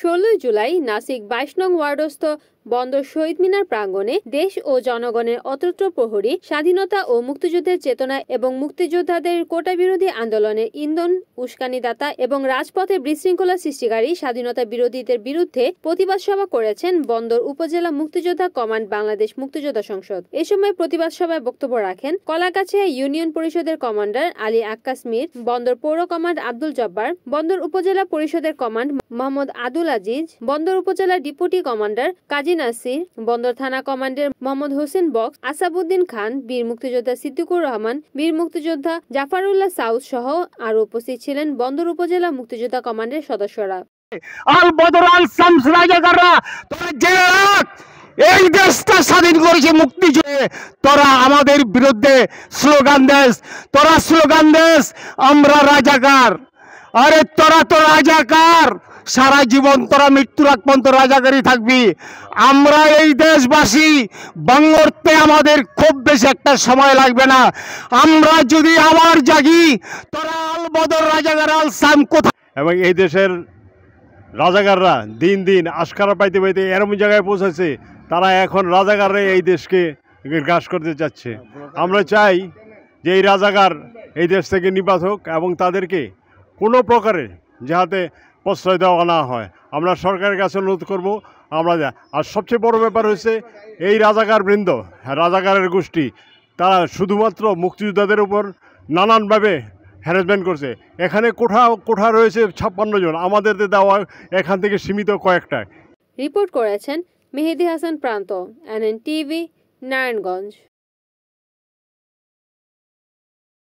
ষোলোই জুলাই নাসিক বাইশ নং ওয়ার্ডস্থ বন্দর শহীদ মিনার প্রাঙ্গণে দেশ ও জনগণের অতত্র প্রহরী স্বাধীনতা ও মুক্তিযুদ্ধের চেতনা এবং মুক্তিযোদ্ধাদের কোটা বিরোধী আন্দোলনের ইন্ধন উস্কানিদাতা এবং রাজপথে বিশৃঙ্খলা সৃষ্টিকারী স্বাধীনতা বিরোধীদের বিরুদ্ধে প্রতিবাদ সভা করেছেন বন্দর উপজেলা মুক্তিযোদ্ধা কমান্ড বাংলাদেশ মুক্তিযোদ্ধা সংসদ এ সময় প্রতিবাদ সভায় বক্তব্য রাখেন কলাকাছিয়া ইউনিয়ন পরিষদের কমান্ডার আলী আক্কাস মির বন্দর পৌর কমান্ড আব্দুল জব্বার বন্দর উপজেলা পরিষদের কমান্ড মোহাম্মদ আদুল আজিজ বন্দর উপজেলা ডিপুটি কমান্ডার কাজী নাসির বন্দর থানা কমান্ডের মোহাম্মদ হোসেন বক্স আসাবুদ্দিন খান বীর মুক্তিযোদ্ধা সিদ্দিকুর রহমান বীর মুক্তিযোদ্ধা জাফারুল্লাহ সাউদ সহ আরো উপস্থিত ছিলেন বন্দর উপজেলা মুক্তিযোদ্ধা কমান্ডের সদস্যরা আল বদর আল তোরা এই দেশটা স্বাধীন করেছে মুক্তি চেয়ে তোরা আমাদের বিরুদ্ধে স্লোগান দেশ তোরা স্লোগান দেশ আমরা রাজাকার আরে তোরা তো রাজাকার সারা জীবন তোরা মৃত্যুর আগ পর্যন্ত রাজাগারি থাকবি আমরা এই দেশবাসী বাংলতে আমাদের খুব বেশি একটা সময় লাগবে না আমরা যদি আবার জাগি তোরা আল বদর আল সাম কোথায় এবং এই দেশের রাজাগাররা দিন দিন আশকারা পাইতে পাইতে এরম জায়গায় পৌঁছেছে তারা এখন রাজাগারে এই দেশকে গ্রাস করতে চাচ্ছে আমরা চাই যে এই রাজাগার এই দেশ থেকে নিপাত হোক এবং তাদেরকে কোনো প্রকারে যাহাতে প্রশ্রয় দেওয়া না হয় আমরা সরকারের কাছে অনুরোধ করব আমরা যা আর সবচেয়ে বড় ব্যাপার হয়েছে এই রাজাকার বৃন্দ হ্যাঁ, রাজাকারের গোষ্ঠী তারা শুধুমাত্র মুক্তিযোদ্ধাদের উপর নানানভাবে হ্যারাসমেন্ট করছে এখানে কোঠা কোঠা রয়েছে ছাপ্পান্ন জন আমাদের দেওয়া এখান থেকে সীমিত কয়েকটা রিপোর্ট করেছেন মেহেদি হাসান প্রান্ত এন টিভি নারায়ণগঞ্জ